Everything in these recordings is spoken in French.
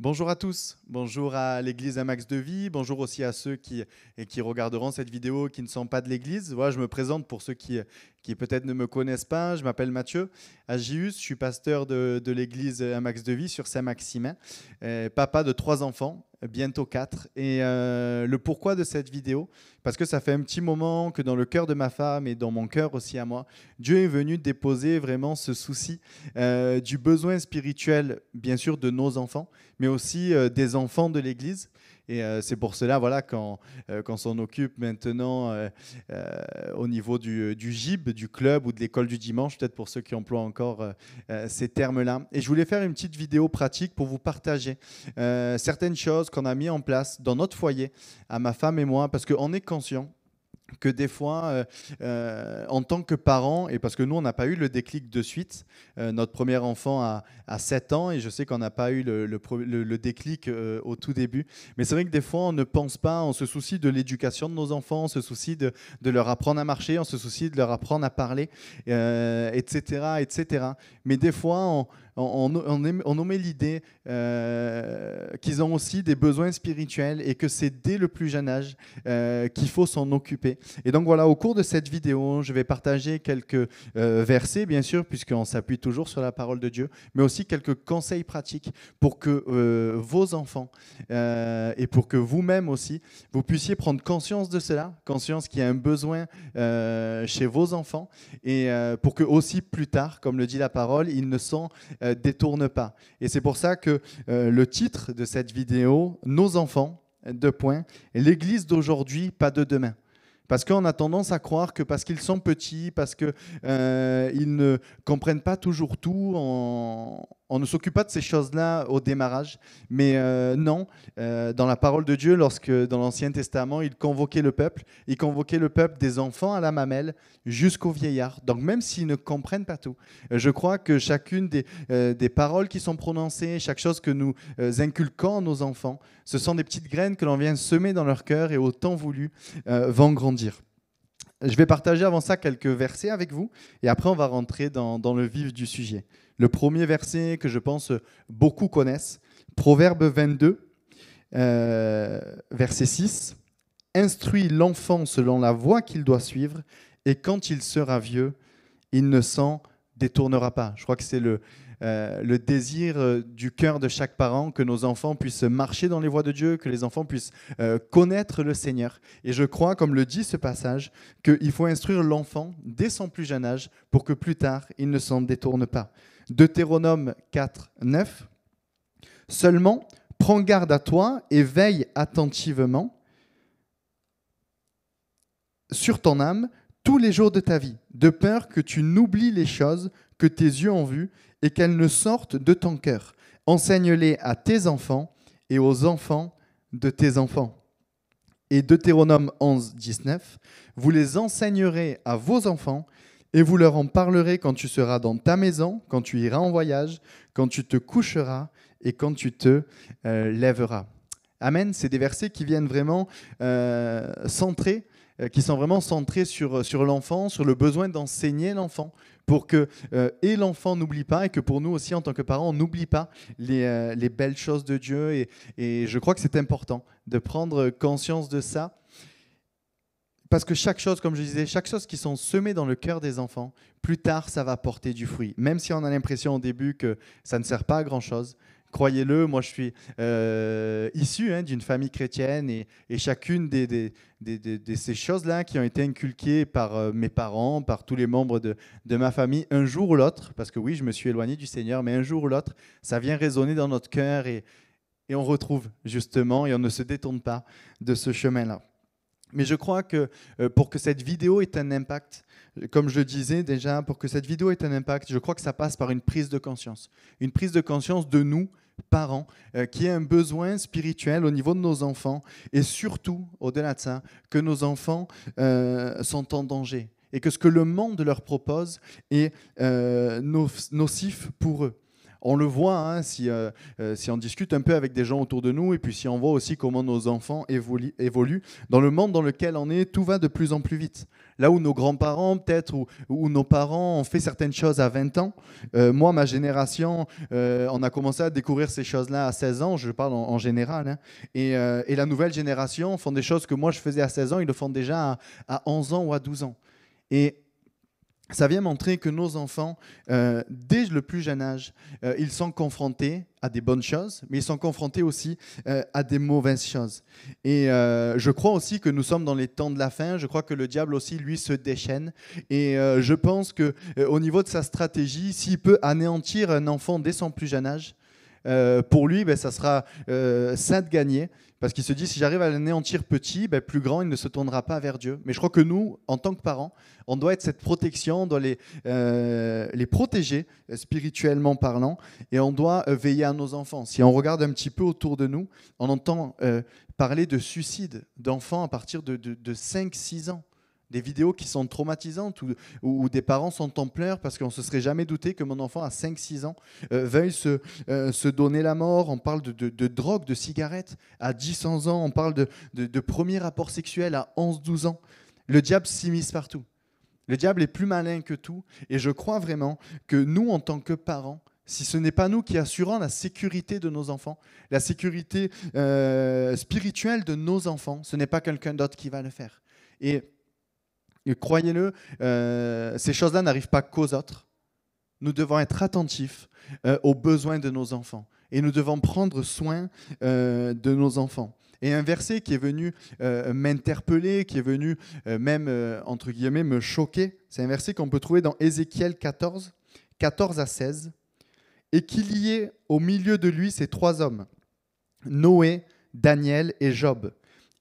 Bonjour à tous, bonjour à l'église Amax de Vie, bonjour aussi à ceux qui, et qui regarderont cette vidéo qui ne sont pas de l'église. Voilà, je me présente pour ceux qui, qui peut-être ne me connaissent pas. Je m'appelle Mathieu Agius, je suis pasteur de, de l'église Amax de Vie sur Saint-Maximin, euh, papa de trois enfants, bientôt quatre. Et euh, le pourquoi de cette vidéo, parce que ça fait un petit moment que dans le cœur de ma femme et dans mon cœur aussi à moi, Dieu est venu déposer vraiment ce souci euh, du besoin spirituel, bien sûr, de nos enfants, mais aussi des enfants de l'église. Et euh, c'est pour cela, voilà, quand, euh, quand s'en occupe maintenant euh, au niveau du, du GIB, du club ou de l'école du dimanche, peut-être pour ceux qui emploient encore ces termes-là. Et je voulais faire une petite vidéo pratique pour vous partager certaines choses qu'on a mis en place dans notre foyer, à ma femme et moi, parce qu'on est conscient que des fois, euh, euh, en tant que parents, et parce que nous, on n'a pas eu le déclic de suite, euh, notre premier enfant a, 7 ans, et je sais qu'on n'a pas eu le, déclic au tout début, mais c'est vrai que des fois, on ne pense pas, on se soucie de l'éducation de nos enfants, on se soucie de, leur apprendre à marcher, on se soucie de leur apprendre à parler, etc., etc. Mais des fois, on, on, on, l'idée euh, qu'ils ont aussi des besoins spirituels et que c'est dès le plus jeune âge euh, qu'il faut s'en occuper. Et donc voilà, au cours de cette vidéo, je vais partager quelques euh, versets, bien sûr, puisqu'on s'appuie toujours sur la parole de Dieu, mais aussi quelques conseils pratiques pour que vos enfants et pour que vous-même aussi, vous puissiez prendre conscience de cela, conscience qu'il y a un besoin chez vos enfants, et pour que aussi plus tard, comme le dit la parole, ils ne sont... Euh, détourne pas. Et c'est pour ça que euh, le titre de cette vidéo, Nos enfants, deux points, l'Église d'aujourd'hui, pas de demain. Parce qu'on a tendance à croire que parce qu'ils sont petits, parce qu'ils euh, ne comprennent pas toujours tout, en on ne s'occupe pas de ces choses-là au démarrage, mais euh, non, euh, dans la parole de Dieu, lorsque dans l'Ancien Testament, il convoquait le peuple, il convoquait le peuple des enfants à la mamelle jusqu'aux vieillards, donc même s'ils ne comprennent pas tout. Euh, je crois que chacune des, paroles qui sont prononcées, chaque chose que nous inculquons à nos enfants, ce sont des petites graines que l'on vient semer dans leur cœur et au temps voulu vont grandir. Je vais partager avant ça quelques versets avec vous, et après on va rentrer dans, dans le vif du sujet. Le premier verset que je pense beaucoup connaissent, Proverbe 22, euh, verset 6. Instruis l'enfant selon la voie qu'il doit suivre, et quand il sera vieux, il ne s'en détournera pas. Je crois que c'est le, euh, désir euh, du cœur de chaque parent que nos enfants puissent marcher dans les voies de Dieu, que les enfants puissent connaître le Seigneur. Et je crois, comme le dit ce passage, qu'il faut instruire l'enfant dès son plus jeune âge pour que plus tard, il ne s'en détourne pas. Deutéronome 4, 9. Seulement, prends garde à toi et veille attentivement sur ton âme tous les jours de ta vie, de peur que tu n'oublies les choses que tes yeux ont vues et qu'elles ne sortent de ton cœur. Enseigne-les à tes enfants et aux enfants de tes enfants. Et Deutéronome 11, 19, vous les enseignerez à vos enfants et vous leur en parlerez quand tu seras dans ta maison, quand tu iras en voyage, quand tu te coucheras et quand tu te euh, lèveras. Amen, c'est des versets qui viennent vraiment euh, euh qui sont vraiment centrés sur, euh, sur l'enfant, sur le besoin d'enseigner l'enfant, pour que et l'enfant n'oublie pas, et que pour nous aussi, en tant que parents, on n'oublie pas les, belles choses de Dieu. Et, et je crois que c'est important de prendre conscience de ça. Parce que chaque chose, comme je disais, chaque chose qui sont semées dans le cœur des enfants, plus tard, ça va porter du fruit. Même si on a l'impression au début que ça ne sert pas à grand-chose, croyez-le, moi je suis euh, issu hein, d'une famille chrétienne et, chacune de ces choses-là qui ont été inculquées par euh, mes parents, par tous les membres de, ma famille, un jour ou l'autre, parce que oui, je me suis éloigné du Seigneur, mais un jour ou l'autre, ça vient résonner dans notre cœur et, et on retrouve justement et on ne se détourne pas de ce chemin-là. Mais je crois que euh, pour que cette vidéo ait un impact, comme je le disais déjà, pour que cette vidéo ait un impact, je crois que ça passe par une prise de conscience. Une prise de conscience de nous, parents, euh, qui a un besoin spirituel au niveau de nos enfants, et surtout, au-delà de ça, que nos enfants euh, sont en danger, et que ce que le monde leur propose est nocif pour eux on le voit hein, euh, euh, si, on discute un peu avec des gens autour de nous et puis si on voit aussi comment nos enfants évoluent, dans le monde dans lequel on est, tout va de plus en plus vite. Là où nos grands-parents, peut-être, ou, nos parents ont fait certaines choses à 20 ans, euh, moi, ma génération, on a commencé à découvrir ces choses-là à 16 ans, je parle en, général, hein, et, la nouvelle génération font des choses que moi je faisais à 16 ans, ils le font déjà à, à 11 ans ou à 12 ans. Et ça vient montrer que nos enfants, euh, dès le plus jeune âge, euh, ils sont confrontés à des bonnes choses, mais ils sont confrontés aussi euh, à des mauvaises choses. Et je crois aussi que nous sommes dans les temps de la fin. Je crois que le diable aussi, lui, se déchaîne. Et je pense que au niveau de sa stratégie, s'il peut anéantir un enfant dès son plus jeune âge, pour lui, ben, ça sera sainte de gagner. Parce qu'il se dit, si j'arrive à l'anéantir petit, ben, plus grand, il ne se tournera pas vers Dieu. Mais je crois que nous, en tant que parents, on doit être cette protection, on doit les, euh, les protéger euh, spirituellement parlant, et on doit euh, veiller à nos enfants. Si on regarde un petit peu autour de nous, on entend parler de suicide d'enfants à partir de, de, de 5-6 ans des vidéos qui sont traumatisantes ou des parents sont en pleurs parce qu'on ne se serait jamais douté que mon enfant à 5-6 ans euh, veuille se, euh, se, donner la mort. On parle de, de, de drogue, de cigarettes à 10-11 ans, on parle de, de, premier rapport sexuel à 11-12 ans. Le diable s'immisce partout. Le diable est plus malin que tout et je crois vraiment que nous, en tant que parents, si ce n'est pas nous qui assurons la sécurité de nos enfants, la sécurité euh, spirituelle de nos enfants, ce n'est pas quelqu'un d'autre qui va le faire. Et Croyez-le, euh, ces choses-là n'arrivent pas qu'aux autres. Nous devons être attentifs euh, aux besoins de nos enfants et nous devons prendre soin euh, de nos enfants. Et un verset qui est venu m'interpeller, qui est venu même, entre guillemets, me choquer, c'est un verset qu'on peut trouver dans Ézéchiel 14, 14 à 16, et qu'il y ait au milieu de lui ces trois hommes, Noé, Daniel et Job,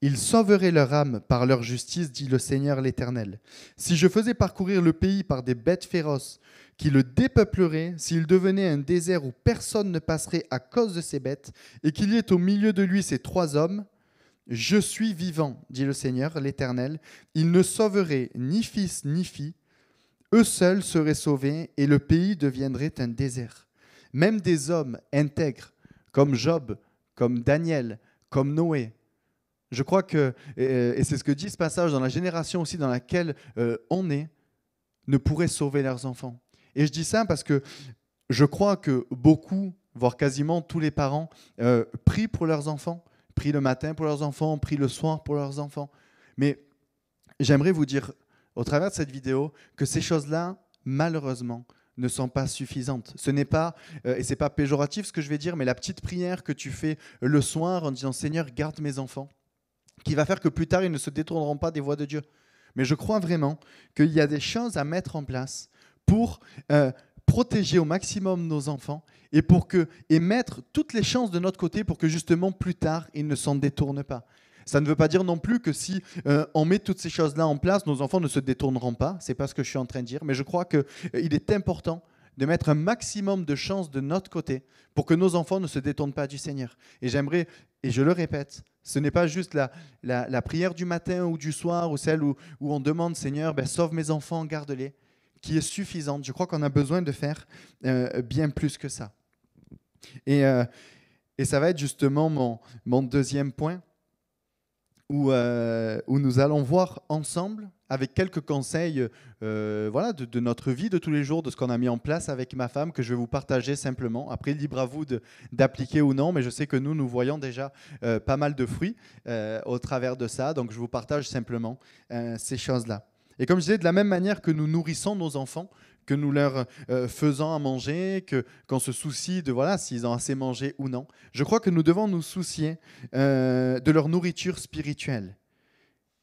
ils sauveraient leur âme par leur justice, dit le Seigneur l'Éternel. Si je faisais parcourir le pays par des bêtes féroces, qui le dépeupleraient, s'il devenait un désert où personne ne passerait à cause de ces bêtes, et qu'il y ait au milieu de lui ces trois hommes, je suis vivant, dit le Seigneur l'Éternel, ils ne sauveraient ni fils ni fille, eux seuls seraient sauvés, et le pays deviendrait un désert. Même des hommes intègres, comme Job, comme Daniel, comme Noé, je crois que, et c'est ce que dit ce passage, dans la génération aussi dans laquelle euh, on est, ne pourrait sauver leurs enfants. Et je dis ça parce que je crois que beaucoup, voire quasiment tous les parents, euh, prient pour leurs enfants, prient le matin pour leurs enfants, prient le soir pour leurs enfants. Mais j'aimerais vous dire, au travers de cette vidéo, que ces choses-là, malheureusement, ne sont pas suffisantes. Ce n'est pas, euh, et c'est pas péjoratif ce que je vais dire, mais la petite prière que tu fais le soir en disant Seigneur, garde mes enfants qui va faire que plus tard, ils ne se détourneront pas des voies de Dieu. Mais je crois vraiment qu'il y a des choses à mettre en place pour euh, protéger au maximum nos enfants et pour que mettre toutes les chances de notre côté pour que justement plus tard ils ne s'en détournent pas. Ça ne veut pas dire non plus que si euh, on met toutes ces choses-là en place, nos enfants ne se détourneront pas. C'est pas ce que je suis en train de dire, mais je crois qu'il euh, est important de mettre un maximum de chances de notre côté pour que nos enfants ne se détournent pas du Seigneur. Et j'aimerais, et je le répète, ce n'est pas juste la, la, prière du matin ou du soir ou celle où, on demande Seigneur, ben, sauve mes enfants, garde-les, qui est suffisante. Je crois qu'on a besoin de faire euh, bien plus que ça. Et, euh, et, ça va être justement mon, mon deuxième point où, euh, où nous allons voir ensemble avec quelques conseils euh, voilà, de, notre vie de tous les jours, de ce qu'on a mis en place avec ma femme, que je vais vous partager simplement. Après, libre à vous d'appliquer ou non, mais je sais que nous, nous voyons déjà euh, pas mal de fruits euh, au travers de ça, donc je vous partage simplement ces choses-là. Et comme je disais, de la même manière que nous nourrissons nos enfants, que nous leur faisons à manger, que qu'on se soucie de voilà s'ils ont assez mangé ou non, je crois que nous devons nous soucier de leur nourriture spirituelle.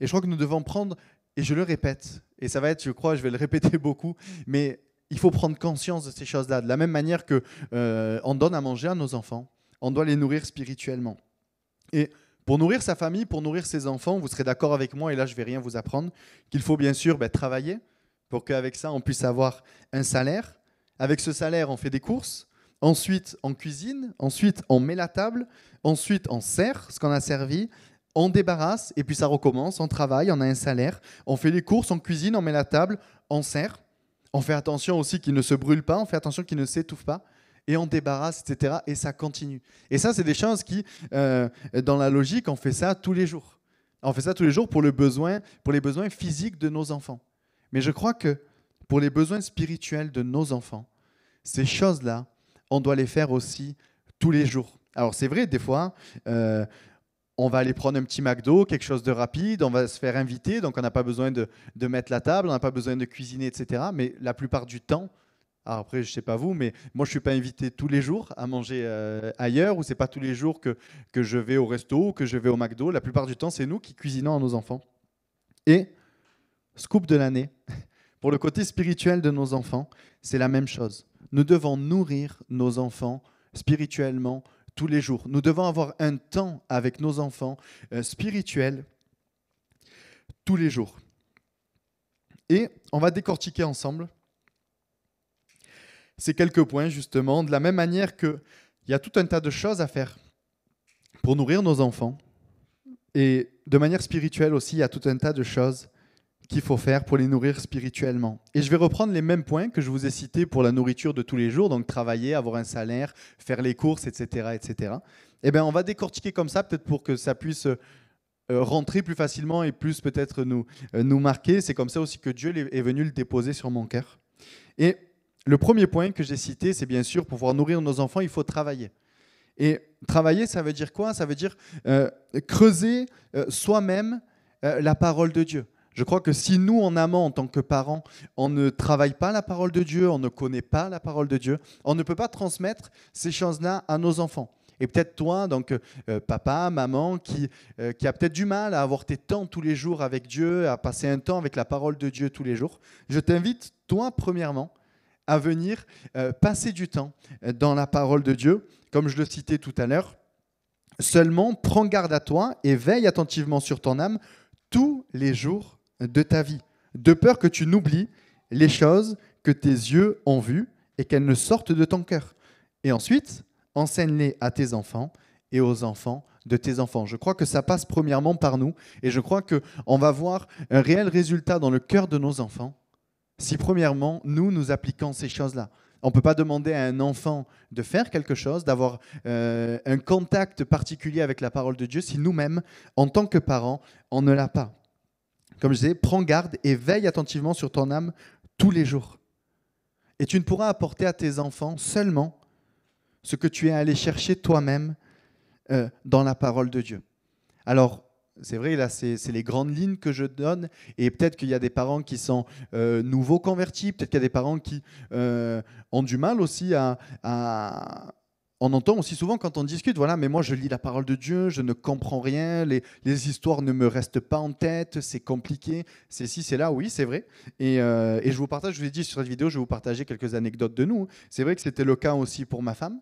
Et je crois que nous devons prendre et je le répète, et ça va être, je crois, je vais le répéter beaucoup, mais il faut prendre conscience de ces choses-là, de la même manière que euh, on donne à manger à nos enfants, on doit les nourrir spirituellement. Et pour nourrir sa famille, pour nourrir ses enfants, vous serez d'accord avec moi, et là je ne vais rien vous apprendre, qu'il faut bien sûr ben, travailler pour qu'avec ça on puisse avoir un salaire. Avec ce salaire, on fait des courses, ensuite on cuisine, ensuite on met la table, ensuite on sert ce qu'on a servi, on débarrasse et puis ça recommence, on travaille, on a un salaire, on fait les courses, on cuisine, on met la table, on sert, on fait attention aussi qu'il ne se brûle pas, on fait attention qu'il ne s'étouffe pas et on débarrasse, etc. Et ça continue. Et ça, c'est des choses qui, euh, dans la logique, on fait ça tous les jours. On fait ça tous les jours pour, le besoin, pour les besoins physiques de nos enfants. Mais je crois que pour les besoins spirituels de nos enfants, ces choses-là, on doit les faire aussi tous les jours. Alors c'est vrai, des fois, euh, on va aller prendre un petit McDo, quelque chose de rapide, on va se faire inviter, donc on n'a pas besoin de, mettre la table, on n'a pas besoin de cuisiner, etc. Mais la plupart du temps, après, je ne sais pas vous, mais moi, je ne suis pas invité tous les jours à manger euh, ailleurs, ou c'est pas tous les jours que, que je vais au resto, ou que je vais au McDo. La plupart du temps, c'est nous qui cuisinons à nos enfants. Et, scoop de l'année, pour le côté spirituel de nos enfants, c'est la même chose. Nous devons nourrir nos enfants spirituellement, tous les jours. Nous devons avoir un temps avec nos enfants euh, spirituel spirituels tous les jours. Et on va décortiquer ensemble ces quelques points, justement, de la même manière qu'il y a tout un tas de choses à faire pour nourrir nos enfants. Et de manière spirituelle aussi, il y a tout un tas de choses qu'il faut faire pour les nourrir spirituellement. Et je vais reprendre les mêmes points que je vous ai cités pour la nourriture de tous les jours, donc travailler, avoir un salaire, faire les courses, etc. etc. Et eh bien, on va décortiquer comme ça, peut-être pour que ça puisse euh, rentrer plus facilement et plus peut-être nous, euh, nous marquer. C'est comme ça aussi que Dieu est venu le déposer sur mon cœur. Et le premier point que j'ai cité, c'est bien sûr, pour pouvoir nourrir nos enfants, il faut travailler. Et travailler, ça veut dire quoi Ça veut dire euh, creuser soi-même la parole de Dieu je crois que si nous, en amant, en tant que parents, on ne travaille pas la parole de Dieu, on ne connaît pas la parole de Dieu, on ne peut pas transmettre ces choses-là à nos enfants. Et peut-être toi, donc euh, papa, maman, qui, euh, qui a peut-être du mal à avoir tes temps tous les jours avec Dieu, à passer un temps avec la parole de Dieu tous les jours, je t'invite, toi, premièrement, à venir euh, passer du temps dans la parole de Dieu, comme je le citais tout à l'heure. Seulement, prends garde à toi et veille attentivement sur ton âme tous les jours de ta vie, de peur que tu n'oublies les choses que tes yeux ont vues et qu'elles ne sortent de ton cœur. Et ensuite, enseigne-les à tes enfants et aux enfants de tes enfants. Je crois que ça passe premièrement par nous et je crois que on va voir un réel résultat dans le cœur de nos enfants si premièrement nous nous appliquons ces choses-là. On ne peut pas demander à un enfant de faire quelque chose, d'avoir euh, un contact particulier avec la parole de Dieu si nous-mêmes, en tant que parents, on ne l'a pas. Comme je disais, prends garde et veille attentivement sur ton âme tous les jours. Et tu ne pourras apporter à tes enfants seulement ce que tu es allé chercher toi-même euh, dans la parole de Dieu. Alors, c'est vrai, là, c'est les grandes lignes que je donne. Et peut-être qu'il y a des parents qui sont euh, nouveaux convertis, peut-être qu'il y a des parents qui euh, ont du mal aussi à, on entend aussi souvent quand on discute, voilà, mais moi je lis la parole de Dieu, je ne comprends rien, les, histoires ne me restent pas en tête, c'est compliqué, c'est si, c'est là, oui, c'est vrai. Euh, et, je vous partage, je vous ai dit sur cette vidéo, je vais vous partager quelques anecdotes de nous. C'est vrai que c'était le cas aussi pour ma femme,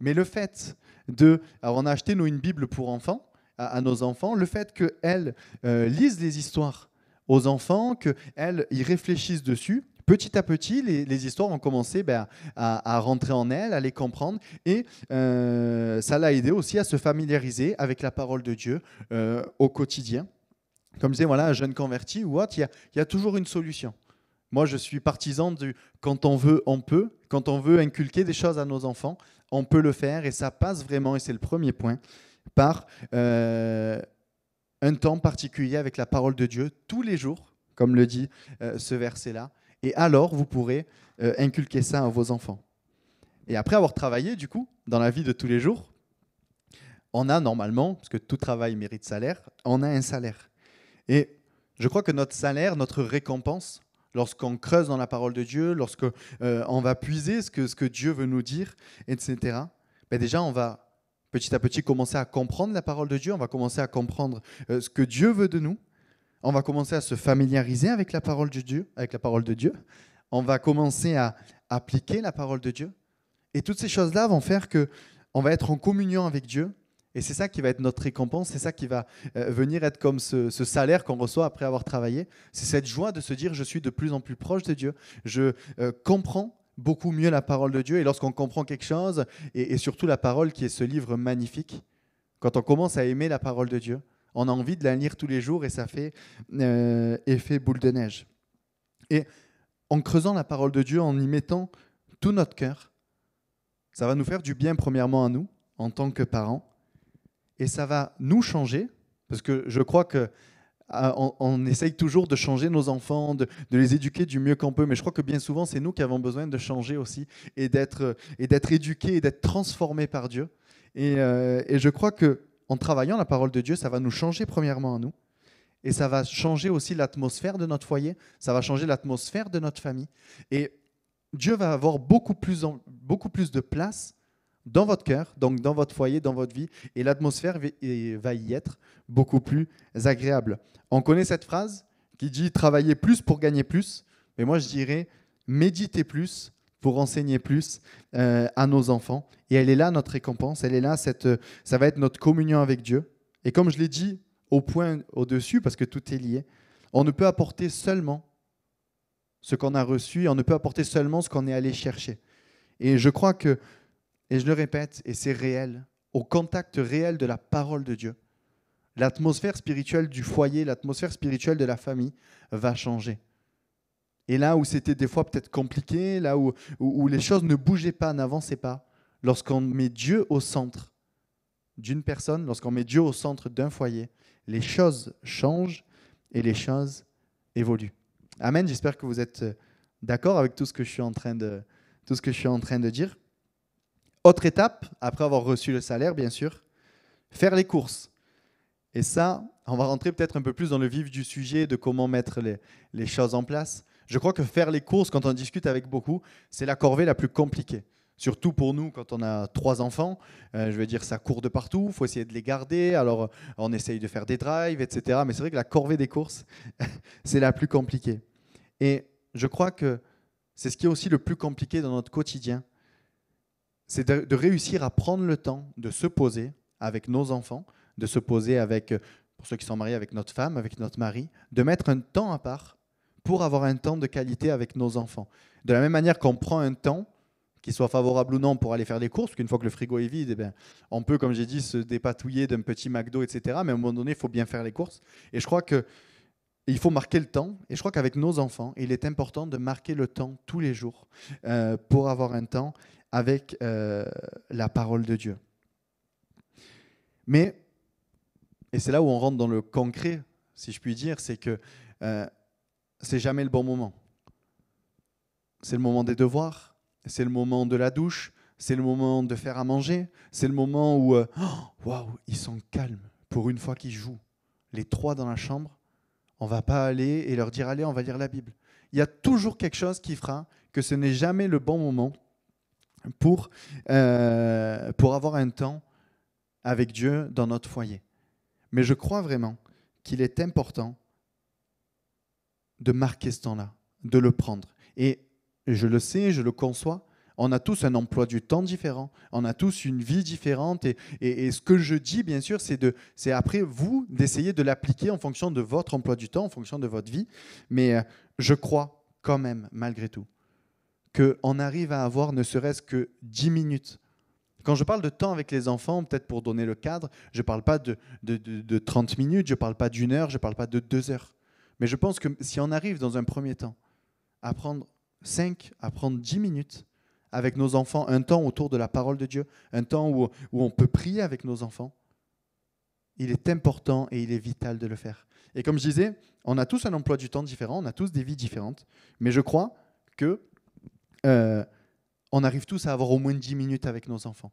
mais le fait de... Alors on a acheté, nous, une Bible pour enfants, à, nos enfants, le fait qu'elle lisent euh, lise les histoires aux enfants, qu'elle y réfléchisse dessus, petit à petit, les, histoires ont commencé ben, à, rentrer en elle, à les comprendre, et euh, ça l'a aidé aussi à se familiariser avec la parole de Dieu euh, au quotidien. Comme je disais, voilà, un jeune converti ou il y a, toujours une solution. Moi, je suis partisan du quand on veut, on peut. Quand on veut inculquer des choses à nos enfants, on peut le faire. Et ça passe vraiment, et c'est le premier point, par euh, un temps particulier avec la parole de Dieu tous les jours, comme le dit ce verset-là. Et alors, vous pourrez euh, inculquer ça à vos enfants. Et après avoir travaillé, du coup, dans la vie de tous les jours, on a normalement, parce que tout travail mérite salaire, on a un salaire. Et je crois que notre salaire, notre récompense, lorsqu'on creuse dans la parole de Dieu, lorsqu'on euh, va puiser ce que, ce que Dieu veut nous dire, etc., ben déjà, on va petit à petit commencer à comprendre la parole de Dieu, on va commencer à comprendre euh, ce que Dieu veut de nous, on va commencer à se familiariser avec la parole de Dieu, avec la parole de Dieu. On va commencer à appliquer la parole de Dieu. Et toutes ces choses-là vont faire que on va être en communion avec Dieu. Et c'est ça qui va être notre récompense, c'est ça qui va euh, venir être comme ce, salaire qu'on reçoit après avoir travaillé. C'est cette joie de se dire je suis de plus en plus proche de Dieu, je euh, comprends beaucoup mieux la parole de Dieu. Et lorsqu'on comprend quelque chose, et, surtout la parole qui est ce livre magnifique, quand on commence à aimer la parole de Dieu, on a envie de la lire tous les jours et ça fait euh, effet boule de neige. Et en creusant la parole de Dieu, en y mettant tout notre cœur, ça va nous faire du bien premièrement à nous, en tant que parents, et ça va nous changer, parce que je crois que euh, on, essaye toujours de changer nos enfants, de, les éduquer du mieux qu'on peut, mais je crois que bien souvent, c'est nous qui avons besoin de changer aussi et d'être, et d'être éduqués et d'être transformés par Dieu. et euh, je crois que en travaillant la parole de Dieu, ça va nous changer premièrement à nous. Et ça va changer aussi l'atmosphère de notre foyer, ça va changer l'atmosphère de notre famille. Et Dieu va avoir beaucoup plus, beaucoup plus de place dans votre cœur, donc dans votre foyer, dans votre vie, et l'atmosphère va y être beaucoup plus agréable. On connaît cette phrase qui dit travailler plus pour gagner plus, mais moi je dirais méditer plus pour plus euh, à nos enfants. Et elle est là, notre récompense, elle est là, cette, euh, ça va être notre communion avec Dieu. Et comme je l'ai dit, au point au-dessus, parce que tout est lié, on ne peut apporter seulement ce qu'on a reçu, on ne peut apporter seulement ce qu'on est allé chercher. Et je crois que, et je le répète, et c'est réel, au contact réel de la parole de Dieu, l'atmosphère spirituelle du foyer, l'atmosphère spirituelle de la famille va changer. Et là où c'était des fois peut-être compliqué, là où, où, les choses ne bougeaient pas, n'avançaient pas, lorsqu'on met Dieu au centre d'une personne, lorsqu'on met Dieu au centre d'un foyer, les choses changent et les choses évoluent. Amen, j'espère que vous êtes euh, d'accord avec tout ce que je suis en train de, tout ce que je suis en train de dire. Autre étape, après avoir reçu le salaire, bien sûr, faire les courses. Et ça, on va rentrer peut-être un peu plus dans le vif du sujet de comment mettre les, les choses en place. Je crois que faire les courses, quand on discute avec beaucoup, c'est la corvée la plus compliquée. Surtout pour nous, quand on a trois enfants, euh, je veux dire, ça court de partout, il faut essayer de les garder, alors euh, on essaye de faire des drives, etc. Mais c'est vrai que la corvée des courses, c'est la plus compliquée. Et je crois que c'est ce qui est aussi le plus compliqué dans notre quotidien, c'est de réussir à prendre le temps de se poser avec nos enfants, de se poser avec, euh, pour ceux qui sont mariés, avec notre femme, avec notre mari, de mettre un temps à part pour avoir un temps de qualité avec nos enfants. De la même manière qu'on prend un temps, qu'il soit favorable ou non, pour aller faire des courses, qu'une fois que le frigo est vide, eh bien, on peut, comme j'ai dit, se dépatouiller d'un petit McDo, etc. Mais à un moment donné, il faut bien faire les courses. Et je crois que il faut marquer le temps. Et je crois qu'avec nos enfants, il est important de marquer le temps tous les jours euh, pour avoir un temps avec euh, la parole de Dieu. Mais, et c'est là où on rentre dans le concret, si je puis dire, c'est que euh, c'est jamais le bon moment. C'est le moment des devoirs, c'est le moment de la douche, c'est le moment de faire à manger, c'est le moment où, euh, oh, waouh, ils sont calmes pour une fois qu'ils jouent. Les trois dans la chambre, on va pas aller et leur dire allez, on va lire la Bible. Il y a toujours quelque chose qui fera que ce n'est jamais le bon moment pour, euh, pour avoir un temps avec Dieu dans notre foyer. Mais je crois vraiment qu'il est important de marquer ce temps-là, de le prendre. Et je le sais, je le conçois, on a tous un emploi du temps différent, on a tous une vie différente. Et, ce que je dis, bien sûr, c'est après vous d'essayer de l'appliquer en fonction de votre emploi du temps, en fonction de votre vie. Mais euh, je crois quand même, malgré tout, qu'on arrive à avoir ne serait-ce que 10 minutes quand je parle de temps avec les enfants, peut-être pour donner le cadre, je ne parle pas de, 30 minutes, je ne parle pas d'une heure, je ne parle pas de deux heures. Mais je pense que si on arrive dans un premier temps à prendre 5, à prendre 10 minutes avec nos enfants, un temps autour de la parole de Dieu, un temps où, on peut prier avec nos enfants, il est important et il est vital de le faire. Et comme je disais, on a tous un emploi du temps différent, on a tous des vies différentes, mais je crois que euh, on arrive tous à avoir au moins 10 minutes avec nos enfants.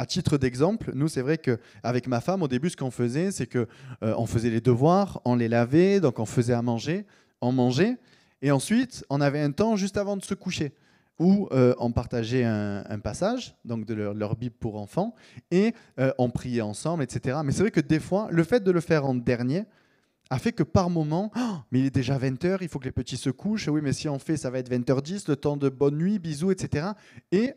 À titre d'exemple, nous, c'est vrai qu'avec ma femme, au début, ce qu'on faisait, c'est qu'on euh, faisait les devoirs, on les lavait, donc on faisait à manger, on mangeait. Et ensuite, on avait un temps juste avant de se coucher où euh, on partageait un, passage, donc de leur, Bible pour enfants, et euh, on priait ensemble, etc. Mais c'est vrai que des fois, le fait de le faire en dernier a fait que par moment, ah, mais il est déjà 20h, il faut que les petits se couchent, oui, mais si on fait, ça va être 20h10, le temps de bonne nuit, bisous, etc. Et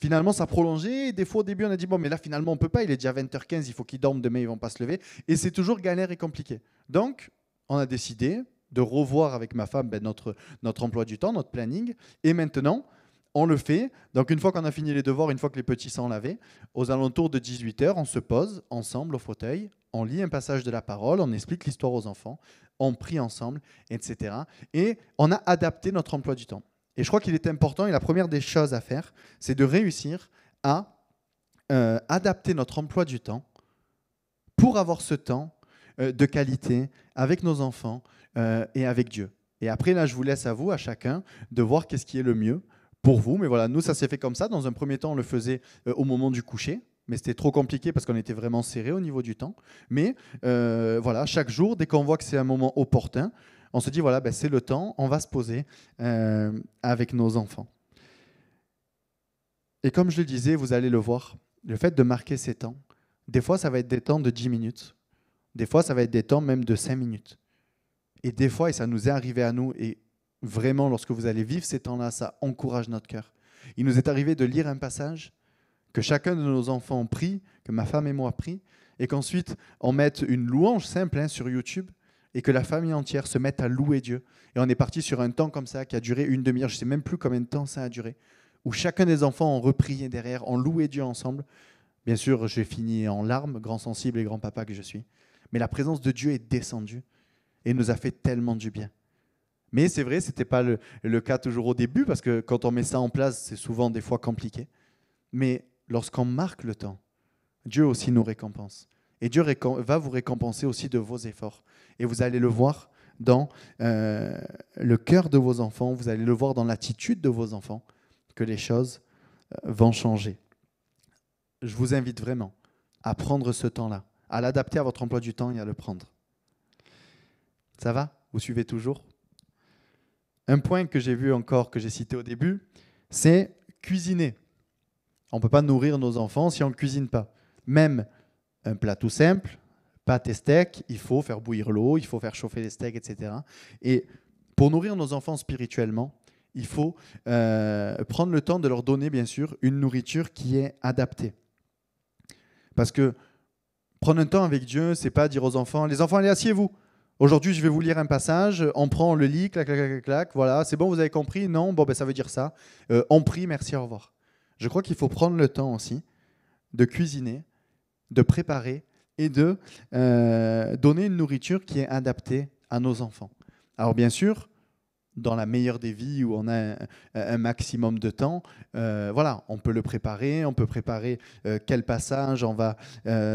Finalement, ça a prolongé. Des fois, au début, on a dit bon, mais là, finalement, on peut pas. Il est déjà 20h15, il faut qu'ils dorment. Demain, ils vont pas se lever. Et c'est toujours galère et compliqué. Donc, on a décidé de revoir avec ma femme ben, notre, notre emploi du temps, notre planning. Et maintenant, on le fait. Donc, une fois qu'on a fini les devoirs, une fois que les petits sont lavés, aux alentours de 18h, on se pose ensemble au fauteuil, on lit un passage de la parole, on explique l'histoire aux enfants, on prie ensemble, etc. Et on a adapté notre emploi du temps. Et je crois qu'il est important, et la première des choses à faire, c'est de réussir à euh, adapter notre emploi du temps pour avoir ce temps euh, de qualité avec nos enfants euh, et avec Dieu. Et après, là, je vous laisse à vous, à chacun, de voir qu'est-ce qui est le mieux pour vous. Mais voilà, nous, ça s'est fait comme ça. Dans un premier temps, on le faisait au moment du coucher mais c'était trop compliqué parce qu'on était vraiment serré au niveau du temps. Mais voilà, chaque jour, dès qu'on voit que c'est un moment opportun, on se dit, voilà, ben, c'est le temps, on va se poser euh, avec nos enfants. Et comme je le disais, vous allez le voir, le fait de marquer ces temps, des fois, ça va être des temps de 10 minutes, des fois, ça va être des temps même de 5 minutes. Et des fois, et ça nous est arrivé à nous, et vraiment, lorsque vous allez vivre ces temps-là, ça encourage notre cœur. Il nous est arrivé de lire un passage que chacun de nos enfants prie, que ma femme et moi prie, et qu'ensuite on mette une louange simple hein, sur YouTube et que la famille entière se mette à louer Dieu. Et on est parti sur un temps comme ça qui a duré une demi-heure, je ne sais même plus combien de temps ça a duré, où chacun des enfants ont repris derrière, ont loué Dieu ensemble. Bien sûr, j'ai fini en larmes, grand sensible et grand papa que je suis. Mais la présence de Dieu est descendue et nous a fait tellement du bien. Mais c'est vrai, ce n'était pas le, le, cas toujours au début, parce que quand on met ça en place, c'est souvent des fois compliqué. Mais lorsqu'on marque le temps, Dieu aussi nous récompense. Et Dieu va vous récompenser aussi de vos efforts. Et vous allez le voir dans euh, le cœur de vos enfants, vous allez le voir dans l'attitude de vos enfants, que les choses euh, vont changer. Je vous invite vraiment à prendre ce temps-là, à l'adapter à votre emploi du temps et à le prendre. Ça va Vous suivez toujours Un point que j'ai vu encore, que j'ai cité au début, c'est cuisiner. On ne peut pas nourrir nos enfants si on ne cuisine pas. Même un plat tout simple, pâtes et steak. il faut faire bouillir l'eau, il faut faire chauffer les steaks, etc. Et pour nourrir nos enfants spirituellement, il faut euh, prendre le temps de leur donner, bien sûr, une nourriture qui est adaptée. Parce que prendre un temps avec Dieu, c'est pas dire aux enfants, les enfants, allez, asseyez-vous. Aujourd'hui, je vais vous lire un passage. On prend, le lit, clac, clac, clac, clac. Voilà, c'est bon, vous avez compris Non Bon, ben, ça veut dire ça. Euh, on prie, merci, au revoir. Je crois qu'il faut prendre le temps aussi de cuisiner, de préparer et de euh, donner une nourriture qui est adaptée à nos enfants. Alors bien sûr, dans la meilleure des vies où on a un, maximum de temps, euh, voilà, on peut le préparer, on peut préparer euh, quel passage on va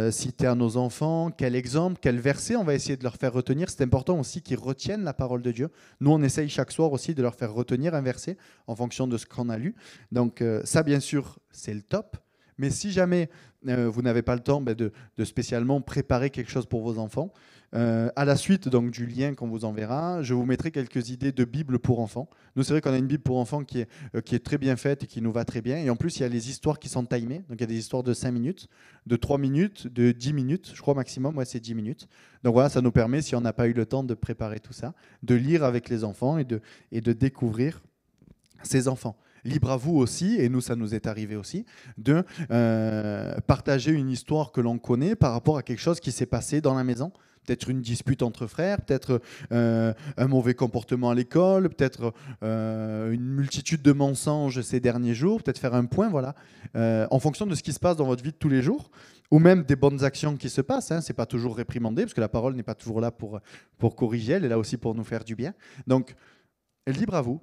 citer à nos enfants, quel exemple, quel verset on va essayer de leur faire retenir. C'est important aussi qu'ils retiennent la parole de Dieu. Nous, on essaye chaque soir aussi de leur faire retenir un verset en fonction de ce qu'on a lu. Donc ça, bien sûr, c'est le top. Mais si jamais euh, vous n'avez pas le temps ben, de, spécialement préparer quelque chose pour vos enfants, euh, à la suite donc du lien qu'on vous enverra, je vous mettrai quelques idées de Bible pour enfants. Nous, c'est vrai qu'on a une Bible pour enfants euh, qui est, très bien faite et qui nous va très bien. Et en plus, il y a les histoires qui sont timées. Donc, il y a des histoires de 5 minutes, de 3 minutes, de 10 minutes, je crois maximum. c'est 10 minutes. Donc voilà, ça nous permet, si on n'a pas eu le temps de préparer tout ça, de lire avec les enfants et de découvrir ces enfants libre à vous aussi, et nous, ça nous est arrivé aussi, de euh, partager une histoire que l'on connaît par rapport à quelque chose qui s'est passé dans la maison peut-être une dispute entre frères, peut-être euh, un mauvais comportement à l'école, peut-être euh, une multitude de mensonges ces derniers jours, peut-être faire un point, voilà, en fonction de ce qui se passe dans votre vie de tous les jours, ou même des bonnes actions qui se passent. Hein, c'est pas toujours réprimandé, parce que la parole n'est pas toujours là pour, pour corriger, elle est là aussi pour nous faire du bien. Donc, libre à vous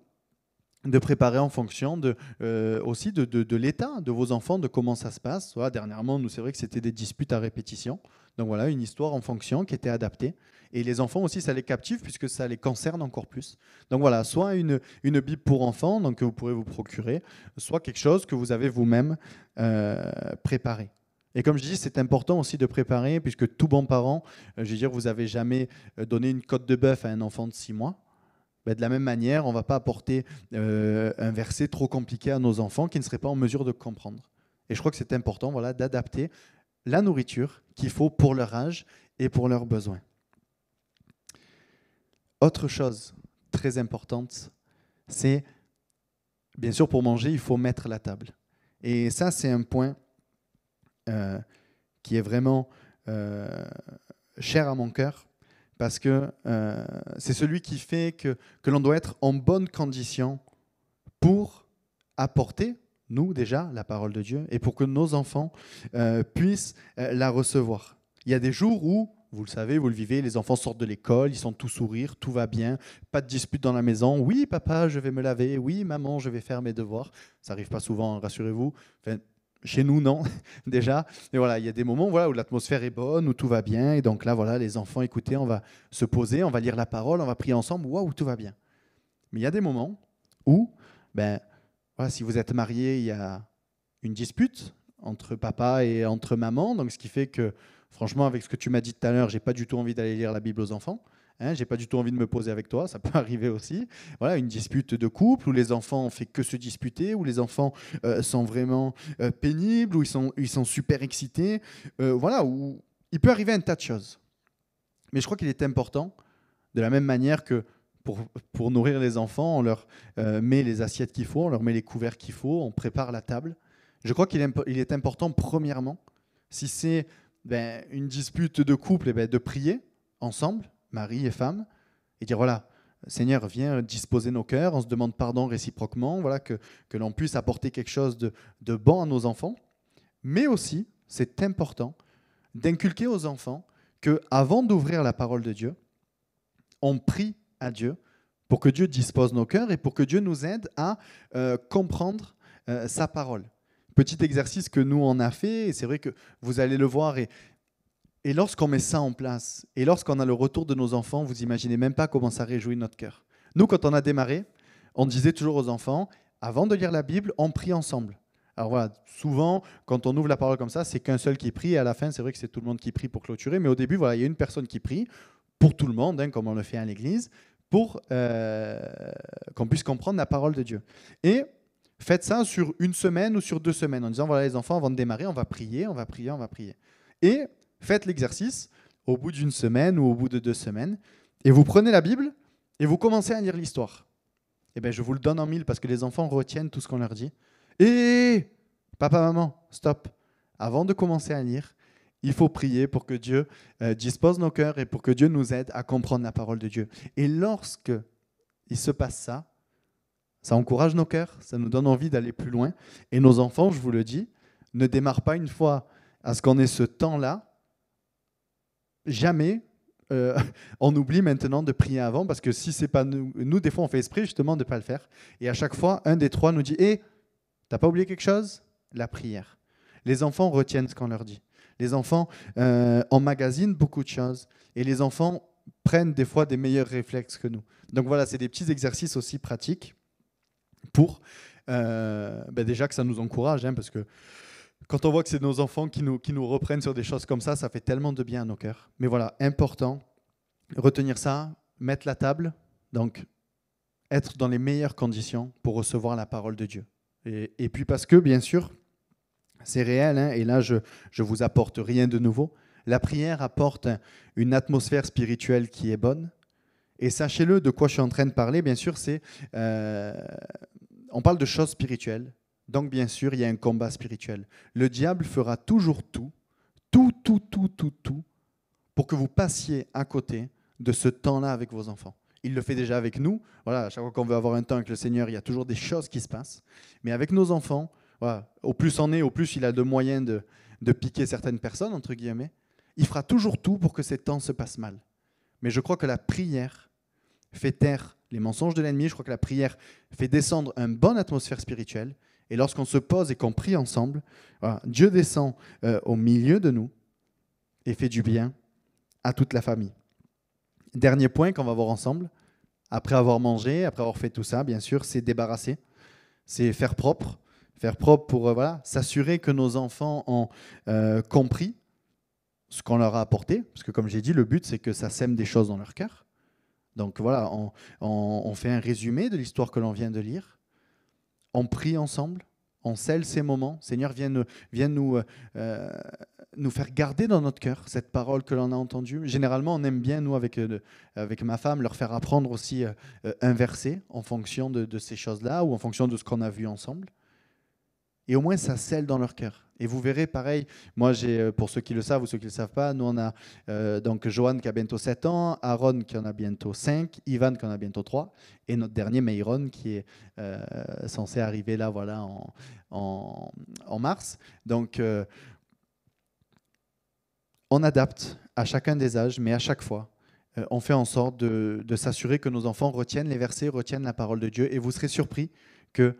de préparer en fonction euh, aussi de, l'état de vos enfants, de comment ça se passe. Voilà, dernièrement, nous, c'est vrai que c'était des disputes à répétition. Donc voilà, une histoire en fonction qui était adaptée. Et les enfants aussi, ça les captive puisque ça les concerne encore plus. Donc voilà, soit une, une Bible pour enfants donc, que vous pourrez vous procurer, soit quelque chose que vous avez vous-même euh, préparé. Et comme je dis, c'est important aussi de préparer, puisque tout bon parent, euh, je veux dire, vous n'avez jamais donné une côte de bœuf à un enfant de 6 mois. Ben, de la même manière, on ne va pas apporter euh, un verset trop compliqué à nos enfants qui ne seraient pas en mesure de comprendre. Et je crois que c'est important voilà, d'adapter la nourriture qu'il faut pour leur âge et pour leurs besoins. Autre chose très importante, c'est, bien sûr, pour manger, il faut mettre la table. Et ça, c'est un point euh, qui est vraiment euh, cher à mon cœur parce que euh, c'est celui qui fait que, l'on doit être en bonne condition pour apporter, nous déjà, la parole de Dieu, et pour que nos enfants euh, puissent euh, la recevoir. Il y a des jours où, vous le savez, vous le vivez, les enfants sortent de l'école, ils sont tout sourire, tout va bien, pas de dispute dans la maison, oui papa, je vais me laver, oui maman, je vais faire mes devoirs. Ça n'arrive pas souvent, hein, rassurez-vous. Chez nous, non, déjà. Mais voilà, il y a des moments voilà, où l'atmosphère est bonne, où tout va bien. Et donc là, voilà, les enfants, écoutez, on va se poser, on va lire la parole, on va prier ensemble. Waouh, tout va bien. Mais il y a des moments où, ben, voilà, si vous êtes marié, il y a une dispute entre papa et entre maman. Donc, ce qui fait que, franchement, avec ce que tu m'as dit tout à l'heure, j'ai pas du tout envie d'aller lire la Bible aux enfants. Hein, j'ai pas du tout envie de me poser avec toi, ça peut arriver aussi. Voilà, une dispute de couple où les enfants ont fait que se disputer, où les enfants euh, sont vraiment euh, pénibles, où ils sont, ils sont super excités. Euh, voilà, où il peut arriver un tas de choses. Mais je crois qu'il est important, de la même manière que pour, pour nourrir les enfants, on leur met les assiettes qu'il faut, on leur met les couverts qu'il faut, on prépare la table. Je crois qu'il est important, premièrement, si c'est ben, une dispute de couple, et eh ben, de prier ensemble mari et femme, et dire voilà, Seigneur, viens disposer nos cœurs, on se demande pardon réciproquement, voilà que, que l'on puisse apporter quelque chose de, de bon à nos enfants. Mais aussi, c'est important d'inculquer aux enfants que avant d'ouvrir la parole de Dieu, on prie à Dieu pour que Dieu dispose nos cœurs et pour que Dieu nous aide à euh, comprendre euh, sa parole. Petit exercice que nous on a fait, et c'est vrai que vous allez le voir, et et lorsqu'on met ça en place, et lorsqu'on a le retour de nos enfants, vous imaginez même pas comment ça réjouit notre cœur. Nous, quand on a démarré, on disait toujours aux enfants, avant de lire la Bible, on prie ensemble. Alors voilà, souvent, quand on ouvre la parole comme ça, c'est qu'un seul qui prie, et à la fin, c'est vrai que c'est tout le monde qui prie pour clôturer, mais au début, voilà, il y a une personne qui prie, pour tout le monde, hein, comme on le fait à l'Église, pour euh, qu'on puisse comprendre la parole de Dieu. Et faites ça sur une semaine ou sur deux semaines, en disant, voilà les enfants, avant de démarrer, on va prier, on va prier, on va prier. Et Faites l'exercice au bout d'une semaine ou au bout de deux semaines, et vous prenez la Bible et vous commencez à lire l'histoire. Eh bien, je vous le donne en mille parce que les enfants retiennent tout ce qu'on leur dit. Et papa, maman, stop. Avant de commencer à lire, il faut prier pour que Dieu euh, dispose nos cœurs et pour que Dieu nous aide à comprendre la parole de Dieu. Et lorsque il se passe ça, ça encourage nos cœurs, ça nous donne envie d'aller plus loin. Et nos enfants, je vous le dis, ne démarrent pas une fois à ce qu'on ait ce temps-là jamais euh, on oublie maintenant de prier avant parce que si c'est pas nous, nous, des fois on fait esprit justement de ne pas le faire. Et à chaque fois, un des trois nous dit Hé, eh, t'as pas oublié quelque chose La prière. Les enfants retiennent ce qu'on leur dit. Les enfants euh, emmagasinent beaucoup de choses et les enfants prennent des fois des meilleurs réflexes que nous. Donc voilà, c'est des petits exercices aussi pratiques pour euh, ben, déjà que ça nous encourage, hein, parce que quand on voit que c'est nos enfants qui nous, qui nous reprennent sur des choses comme ça, ça fait tellement de bien à nos cœurs. Mais voilà, important, retenir ça, mettre la table, donc être dans les meilleures conditions pour recevoir la parole de Dieu. Et, puis parce que, bien sûr, c'est réel, hein, et là je ne vous apporte rien de nouveau, la prière apporte une atmosphère spirituelle qui est bonne. Et sachez-le, de quoi je suis en train de parler, bien sûr, c'est... Euh, on parle de choses spirituelles, donc bien sûr, il y a un combat spirituel. Le diable fera toujours tout, tout, tout, tout, tout, tout, pour que vous passiez à côté de ce temps-là avec vos enfants. Il le fait déjà avec nous. Voilà, à chaque fois qu'on veut avoir un temps avec le Seigneur, il y a toujours des choses qui se passent. Mais avec nos enfants, au plus en est, au plus il a de moyens de, de piquer certaines personnes, entre guillemets. Il fera toujours tout pour que ces temps se passent mal. Mais je crois que la prière fait taire les mensonges de l'ennemi. Je crois que la prière fait descendre une bonne atmosphère spirituelle et lorsqu'on se pose et qu'on prie ensemble, Dieu descend euh, au milieu de nous et fait du bien à toute la famille. Dernier point qu'on va voir ensemble, après avoir mangé, après avoir fait tout ça, bien sûr, c'est débarrasser, c'est faire propre, faire propre pour euh, s'assurer que nos enfants ont euh, compris ce qu'on leur a apporté, parce que comme j'ai dit, le but c'est que ça sème des choses dans leur cœur. Donc voilà, on fait un résumé de l'histoire que l'on vient de lire on prie ensemble, on scelle ces moments. Seigneur, viens, nous, nous, euh, euh, nous faire garder dans notre cœur cette parole que l'on a entendue. Généralement, on aime bien, nous, avec, euh, avec ma femme, leur faire apprendre aussi un verset en fonction de, de ces choses-là ou en fonction de ce qu'on a vu ensemble. Et au moins, ça scelle dans leur cœur. Et vous verrez, pareil, moi, j'ai, euh, pour ceux qui le savent ou ceux qui ne le savent pas, nous, on a euh, donc Johan qui a bientôt 7 ans, Aaron qui en a bientôt 5, Ivan qui en a bientôt 3, et notre dernier, Meiron, qui est euh, censé arriver là, voilà, en, mars. Donc, on adapte à chacun des âges, mais à chaque fois, on fait en sorte de s'assurer que nos enfants retiennent les versets, retiennent la parole de Dieu. Et vous serez surpris que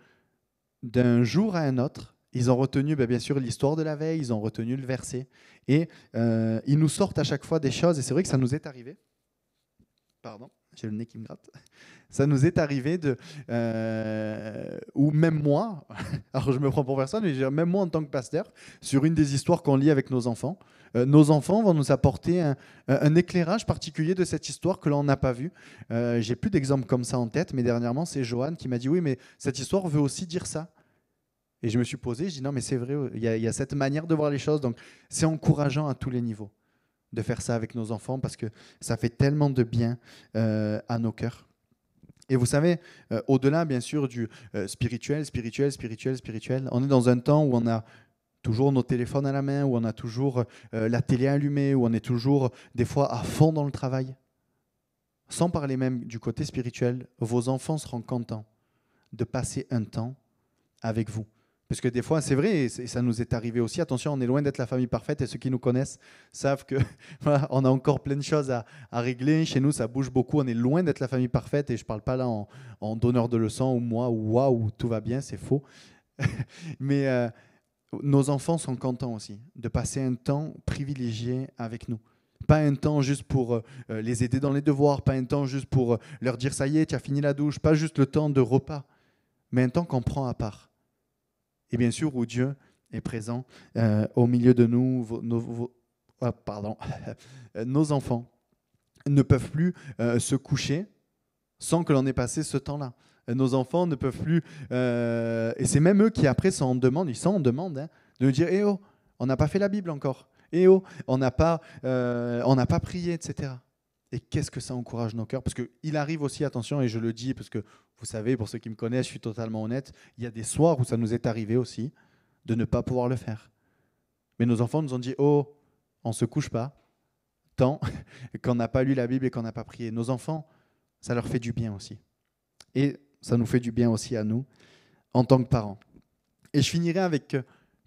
d'un jour à un autre, ils ont retenu ben, bien sûr l'histoire de la veille, ils ont retenu le verset. Et euh, ils nous sortent à chaque fois des choses, et c'est vrai que ça nous est arrivé. Pardon, j'ai le nez qui me gratte. Ça nous est arrivé de. Euh, ou même moi, alors je me prends pour personne, mais même moi en tant que pasteur, sur une des histoires qu'on lit avec nos enfants, euh, nos enfants vont nous apporter un, éclairage particulier de cette histoire que l'on n'a pas vue. J'ai plus d'exemples comme ça en tête, mais dernièrement, c'est Johan qui m'a dit Oui, mais cette histoire veut aussi dire ça. Et je me suis posé, je dis non, mais c'est vrai, il y, a, cette manière de voir les choses. Donc, c'est encourageant à tous les niveaux de faire ça avec nos enfants parce que ça fait tellement de bien euh, à nos cœurs. Et vous savez, euh, au-delà, bien sûr, du euh, spirituel, spirituel, spirituel, spirituel, on est dans un temps où on a toujours nos téléphones à la main, où on a toujours la télé allumée, où on est toujours, des fois, à fond dans le travail. Sans parler même du côté spirituel, vos enfants seront contents de passer un temps avec vous parce que des fois, c'est vrai, et ça nous est arrivé aussi. Attention, on est loin d'être la famille parfaite et ceux qui nous connaissent savent que on a encore plein de choses à, régler. Chez nous, ça bouge beaucoup. On est loin d'être la famille parfaite et je ne parle pas là en, donneur de leçons ou moi ou waouh, tout va bien, c'est faux. Mais euh, nos enfants sont contents aussi de passer un temps privilégié avec nous pas un temps juste pour euh, euh, les aider dans les devoirs, pas un temps juste pour leur dire ça y est, tu as fini la douche, pas juste le temps de repas, mais un temps qu'on prend à part et bien sûr où Dieu est présent euh, au milieu de nous, nos, ah, pardon, nos enfants ne peuvent plus euh, se coucher sans que l'on ait passé ce temps-là. Nos enfants ne peuvent plus, euh, et c'est même eux qui après s'en demandent, ils s'en demandent, hein, de nous dire, eh oh, on n'a pas fait la Bible encore, eh oh, on n'a pas, on n'a pas prié, etc et qu'est-ce que ça encourage nos cœurs Parce qu'il arrive aussi, attention, et je le dis parce que vous savez, pour ceux qui me connaissent, je suis totalement honnête, il y a des soirs où ça nous est arrivé aussi de ne pas pouvoir le faire. Mais nos enfants nous ont dit, oh, on ne se couche pas tant qu'on n'a pas lu la Bible et qu'on n'a pas prié. Nos enfants, ça leur fait du bien aussi. Et ça nous fait du bien aussi à nous, en tant que parents. Et je finirai avec euh,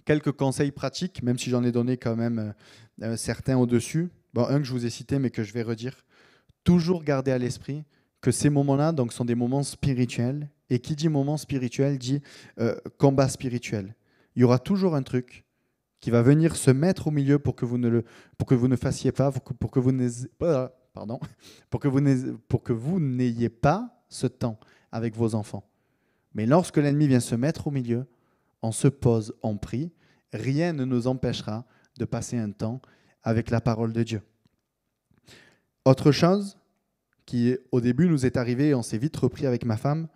quelques conseils pratiques, même si j'en ai donné quand même euh, euh, certains au-dessus. Bon, un que je vous ai cité, mais que je vais redire toujours garder à l'esprit que ces moments-là donc sont des moments spirituels. Et qui dit moment spirituel dit euh, combat spirituel. Il y aura toujours un truc qui va venir se mettre au milieu pour que vous ne, le, pour que vous ne fassiez pas, pour que, vous pardon, pour que vous euh, pour que vous n'ayez pas ce temps avec vos enfants. Mais lorsque l'ennemi vient se mettre au milieu, on se pose, on prie, rien ne nous empêchera de passer un temps avec la parole de Dieu. Autre chose qui, au début, nous est arrivée et on s'est vite repris avec ma femme,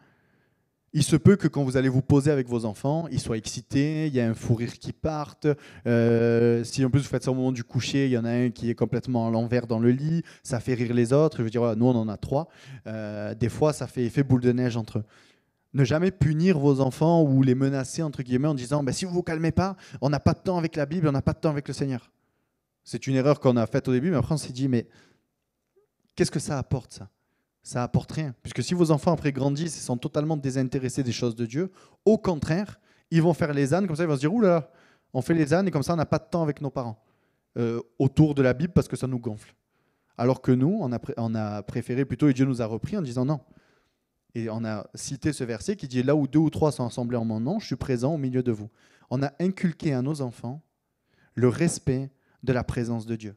il se peut que quand vous allez vous poser avec vos enfants, ils soient excités, il y a un fou rire qui parte. Euh, si en plus vous faites ça au moment du coucher, il y en a un qui est complètement à l'envers dans le lit, ça fait rire les autres. Je veux dire, nous on en a trois. Euh, des fois, ça fait effet boule de neige entre eux. Ne jamais punir vos enfants ou les menacer entre guillemets en disant bah, si vous vous calmez pas, on n'a pas de temps avec la Bible, on n'a pas de temps avec le Seigneur. C'est une erreur qu'on a faite au début, mais après on s'est dit mais Qu'est-ce que ça apporte, ça Ça apporte rien. Puisque si vos enfants, après, grandissent et sont totalement désintéressés des choses de Dieu, au contraire, ils vont faire les ânes, comme ça, ils vont se dire, là, on fait les ânes et comme ça, on n'a pas de temps avec nos parents euh, autour de la Bible parce que ça nous gonfle. Alors que nous, on a, on a préféré plutôt, et Dieu nous a repris en disant non. Et on a cité ce verset qui dit, là où deux ou trois sont assemblés en mon nom, je suis présent au milieu de vous. On a inculqué à nos enfants le respect de la présence de Dieu.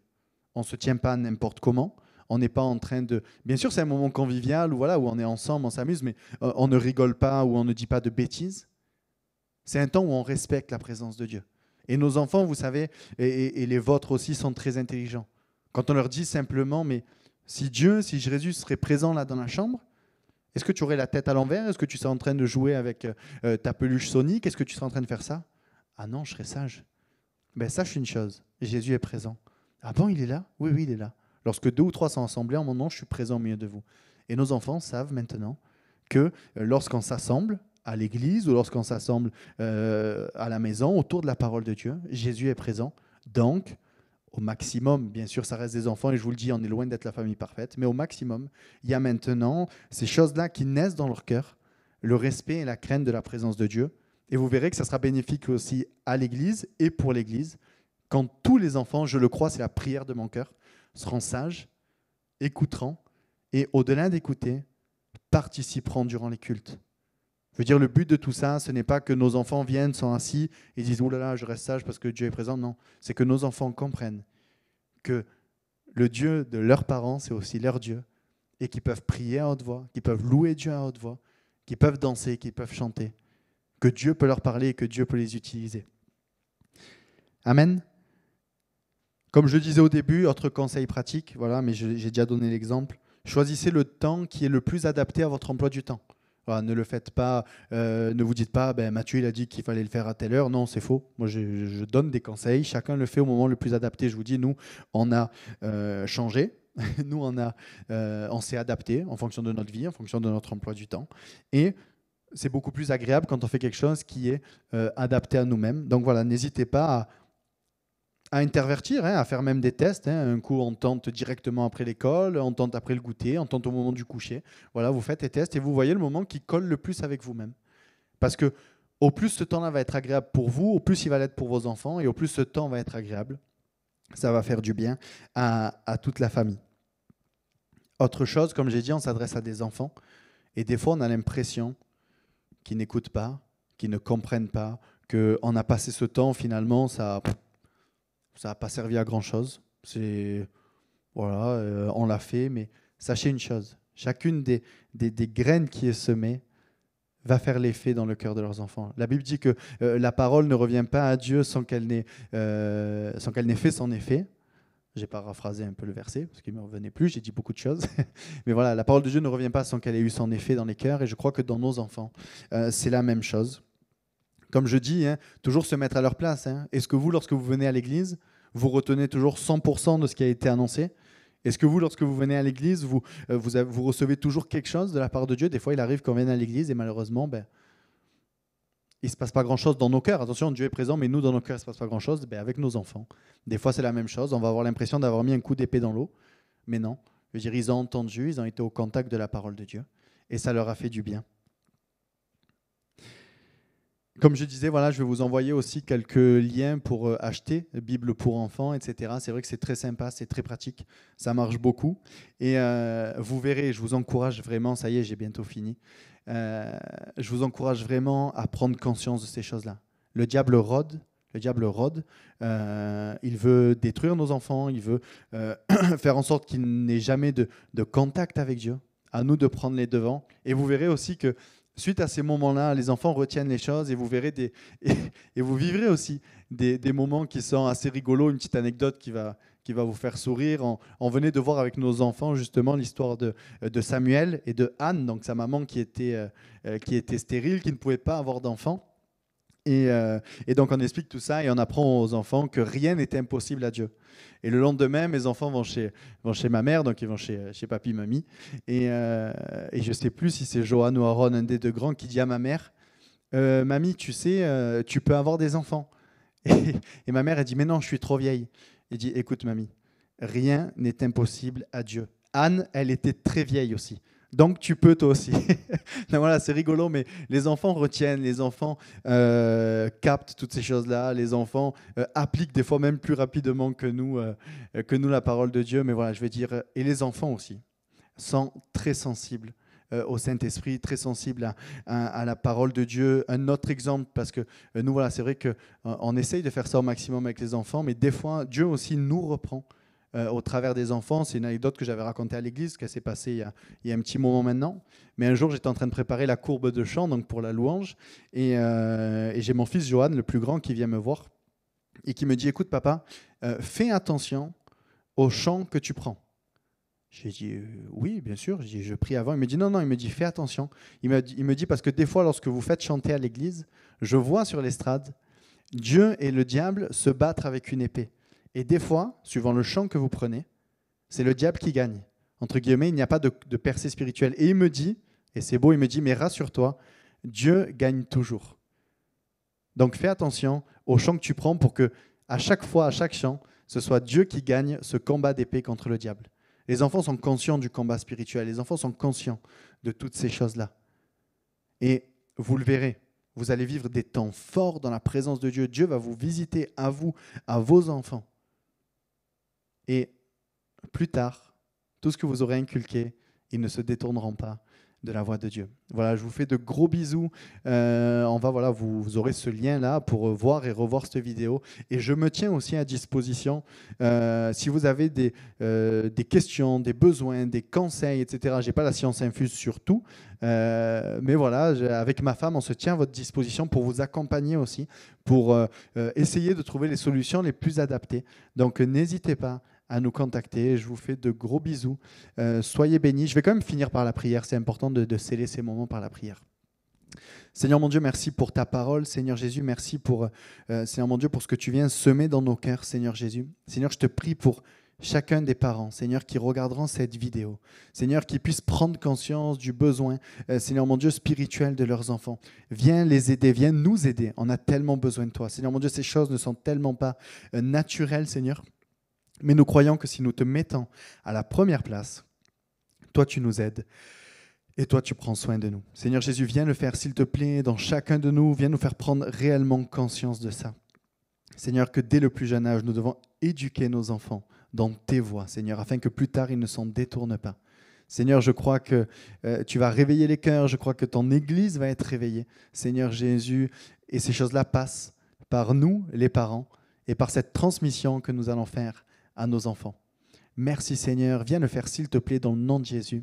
On ne se tient pas n'importe comment, on n'est pas en train de. Bien sûr, c'est un moment convivial où, voilà, où on est ensemble, on s'amuse, mais euh, on ne rigole pas ou on ne dit pas de bêtises. C'est un temps où on respecte la présence de Dieu. Et nos enfants, vous savez, et, les vôtres aussi, sont très intelligents. Quand on leur dit simplement, mais si Dieu, si Jésus serait présent là dans la chambre, est-ce que tu aurais la tête à l'envers Est-ce que tu serais en train de jouer avec euh, euh, ta peluche Sonic Est-ce que tu serais en train de faire ça Ah non, je serais sage. Ben, sache une chose, Jésus est présent. Ah bon, il est là Oui, oui, il est là. Lorsque deux ou trois sont assemblés en mon nom, je suis présent au milieu de vous. Et nos enfants savent maintenant que euh, lorsqu'on s'assemble à l'église ou lorsqu'on s'assemble euh, à la maison autour de la parole de Dieu, Jésus est présent. Donc, au maximum, bien sûr, ça reste des enfants et je vous le dis, on est loin d'être la famille parfaite, mais au maximum, il y a maintenant ces choses-là qui naissent dans leur cœur, le respect et la crainte de la présence de Dieu. Et vous verrez que ça sera bénéfique aussi à l'église et pour l'église. Quand tous les enfants, je le crois, c'est la prière de mon cœur, seront sages, écouteront et, au-delà d'écouter, participeront durant les cultes. Je veux dire, le but de tout ça, ce n'est pas que nos enfants viennent, sont assis et disent Ouh là là, je reste sage parce que Dieu est présent. Non, c'est que nos enfants comprennent que le Dieu de leurs parents, c'est aussi leur Dieu et qu'ils peuvent prier à haute voix, qu'ils peuvent louer Dieu à haute voix, qu'ils peuvent danser, qu'ils peuvent chanter, que Dieu peut leur parler et que Dieu peut les utiliser. Amen. Comme je le disais au début, autre conseil pratique, voilà, mais j'ai déjà donné l'exemple. Choisissez le temps qui est le plus adapté à votre emploi du temps. Voilà, ne le faites pas, euh, ne vous dites pas, ben, Mathieu il a dit qu'il fallait le faire à telle heure. Non, c'est faux. Moi, je, donne des conseils. Chacun le fait au moment le plus adapté. Je vous dis, nous, on a euh, changé. nous, on, euh, on s'est adapté en fonction de notre vie, en fonction de notre emploi du temps. Et c'est beaucoup plus agréable quand on fait quelque chose qui est adapté à nous-mêmes. Donc voilà, n'hésitez pas à à intervertir, hein, à faire même des tests. Hein. Un coup, on tente directement après l'école, on tente après le goûter, on tente au moment du coucher. Voilà, vous faites des tests et vous voyez le moment qui colle le plus avec vous-même. Parce que au plus ce temps-là va être agréable pour vous, au plus il va l'être pour vos enfants, et au plus ce temps va être agréable, ça va faire du bien à, à toute la famille. Autre chose, comme j'ai dit, on s'adresse à des enfants, et des fois on a l'impression qu'ils n'écoutent pas, qu'ils ne comprennent pas, qu'on a passé ce temps, finalement, ça ça n'a pas servi à grand chose. C'est voilà, euh, on l'a fait, mais sachez une chose chacune des, des, des graines qui est semée va faire l'effet dans le cœur de leurs enfants. La Bible dit que euh, la parole ne revient pas à Dieu sans qu'elle n'ait euh, n'ait fait son effet. J'ai paraphrasé un peu le verset parce qu'il ne me revenait plus, j'ai dit beaucoup de choses. Mais voilà, la parole de Dieu ne revient pas sans qu'elle ait eu son effet dans les cœurs et je crois que dans nos enfants, euh, c'est la même chose. Comme je dis, hein, toujours se mettre à leur place. Hein. Est-ce que vous, lorsque vous venez à l'église, vous retenez toujours 100% de ce qui a été annoncé Est-ce que vous, lorsque vous venez à l'église, vous, euh, vous, recevez toujours quelque chose de la part de Dieu Des fois, il arrive qu'on vienne à l'église et malheureusement, ben, il ne se passe pas grand-chose dans nos cœurs. Attention, Dieu est présent, mais nous, dans nos cœurs, il ne se passe pas grand-chose. Ben, avec nos enfants, des fois, c'est la même chose. On va avoir l'impression d'avoir mis un coup d'épée dans l'eau, mais non. Je ils ont entendu, ils ont été au contact de la parole de Dieu, et ça leur a fait du bien. Comme je disais, voilà, je vais vous envoyer aussi quelques liens pour euh, acheter euh, Bible pour enfants, etc. C'est vrai que c'est très sympa, c'est très pratique, ça marche beaucoup. Et euh, vous verrez, je vous encourage vraiment, ça y est, j'ai bientôt fini, je vous encourage vraiment à prendre conscience de ces choses-là. Le diable rôde, le diable rôde. il veut détruire nos enfants, il veut faire en sorte qu'il n'ait jamais de, de, contact avec Dieu. À nous de prendre les devants. Et vous verrez aussi que suite à ces moments-là, les enfants retiennent les choses et vous verrez des, et, vous vivrez aussi des, moments qui sont assez rigolos, une petite anecdote qui va, qui va vous faire sourire. On, venait de voir avec nos enfants justement l'histoire de, Samuel et de Anne, donc sa maman qui était, euh, euh, qui était stérile, qui ne pouvait pas avoir d'enfants. Euh, et, donc on explique tout ça et on apprend aux enfants que rien n'est impossible à Dieu. Et le lendemain, mes enfants vont chez, vont chez ma mère, donc ils vont chez, chez papy, mamie. Et, euh, je ne sais plus si c'est Johan ou Aaron, un des deux grands, qui dit à ma mère, euh, mamie, tu sais, tu peux avoir des enfants. Et, ma mère, elle dit, mais non, je suis trop vieille. Il dit, écoute, mamie, rien n'est impossible à Dieu. Anne, elle était très vieille aussi. Donc tu peux toi aussi. voilà, c'est rigolo, mais les enfants retiennent, les enfants euh, captent toutes ces choses-là, les enfants euh, appliquent des fois même plus rapidement que nous, euh, que nous la parole de Dieu. Mais voilà, je veux dire, et les enfants aussi sont très sensibles au Saint-Esprit, très sensibles à, la parole de Dieu. Un autre exemple, parce que nous, voilà, c'est vrai qu'on on essaye de faire ça au maximum avec les enfants, mais des fois, Dieu aussi nous reprend euh, au travers des enfants. C'est une anecdote que j'avais racontée à l'église, qui s'est passée il y, a, un petit moment maintenant. Mais un jour, j'étais en train de préparer la courbe de chant, donc pour la louange, et, euh, j'ai mon fils Johan, le plus grand, qui vient me voir et qui me dit "Écoute, papa, euh, fais attention au chant que tu prends." J'ai dit oui, bien sûr. je prie avant. Il me dit non, non. Il me dit fais attention. il me dit parce que des fois, lorsque vous faites chanter à l'église, je vois sur l'estrade Dieu et le diable se battre avec une épée. Et des fois, suivant le champ que vous prenez, c'est le diable qui gagne. Entre guillemets, il n'y a pas de, percée spirituelle. Et il me dit, et c'est beau, il me dit, mais rassure-toi, Dieu gagne toujours. Donc fais attention au champ que tu prends pour que, à chaque fois, à chaque champ, ce soit Dieu qui gagne ce combat d'épée contre le diable. Les enfants sont conscients du combat spirituel, les enfants sont conscients de toutes ces choses-là. Et vous le verrez, vous allez vivre des temps forts dans la présence de Dieu. Dieu va vous visiter à vous, à vos enfants. Et plus tard, tout ce que vous aurez inculqué, ils ne se détourneront pas de la voix de Dieu. Voilà, je vous fais de gros bisous. Euh, voilà, vous, aurez ce lien-là pour voir et revoir cette vidéo. Et je me tiens aussi à disposition euh, si vous avez des, euh, des, questions, des besoins, des conseils, etc. Je n'ai pas la science infuse sur tout. mais voilà, avec ma femme, on se tient à votre disposition pour vous accompagner aussi, pour essayer de trouver les solutions les plus adaptées. Donc n'hésitez pas à nous contacter. Je vous fais de gros bisous. Euh, soyez bénis. Je vais quand même finir par la prière. C'est important de, sceller ces moments par la prière. Seigneur mon Dieu, merci pour ta parole. Seigneur Jésus, merci pour, euh, Seigneur mon Dieu, pour ce que tu viens semer dans nos cœurs, Seigneur Jésus. Seigneur, je te prie pour chacun des parents, Seigneur, qui regarderont cette vidéo, Seigneur, qui puissent prendre conscience du besoin, euh, Seigneur mon Dieu, spirituel de leurs enfants. Viens les aider, viens nous aider. On a tellement besoin de toi. Seigneur mon Dieu, ces choses ne sont tellement pas naturelles, Seigneur. Mais nous croyons que si nous te mettons à la première place, toi tu nous aides et toi tu prends soin de nous. Seigneur Jésus, viens le faire, s'il te plaît, dans chacun de nous, viens nous faire prendre réellement conscience de ça. Seigneur, que dès le plus jeune âge, nous devons éduquer nos enfants dans tes voies, Seigneur, afin que plus tard ils ne s'en détournent pas. Seigneur, je crois que euh, tu vas réveiller les cœurs, je crois que ton Église va être réveillée. Seigneur Jésus, et ces choses-là passent par nous, les parents, et par cette transmission que nous allons faire à nos enfants. Merci Seigneur, viens le faire s'il te plaît dans le nom de Jésus.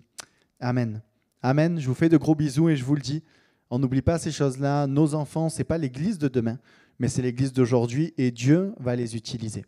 Amen. Amen. Je vous fais de gros bisous et je vous le dis, on n'oublie pas ces choses-là. Nos enfants, c'est pas l'église de demain, mais c'est l'église d'aujourd'hui et Dieu va les utiliser.